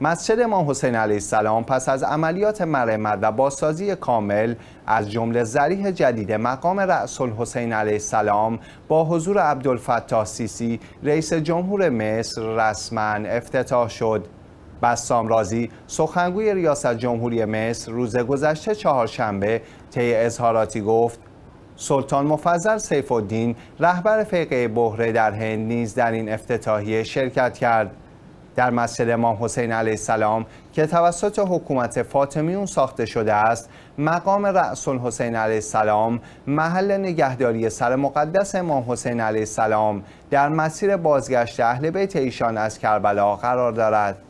مسجد امام حسین علیه السلام پس از عملیات مرمت و بازسازی کامل از جمله زریح جدید مقام رأس حسین علیه السلام با حضور عبدالفتاح سیسی رئیس جمهور مصر رسما افتتاح شد بسام رازی سخنگوی ریاست جمهوری مصر روز گذشته چهارشنبه طی اظهاراتی گفت سلطان مفضل سیف الدین رهبر فقه بحره در هند نیز در این افتتاحیه شرکت کرد در مسجد امام حسین علیه السلام که توسط حکومت فاطمیون ساخته شده است مقام رأس حسین علیه السلام محل نگهداری سر مقدس امام حسین علیه السلام در مسیر بازگشت اهل بیت ایشان از کربلا قرار دارد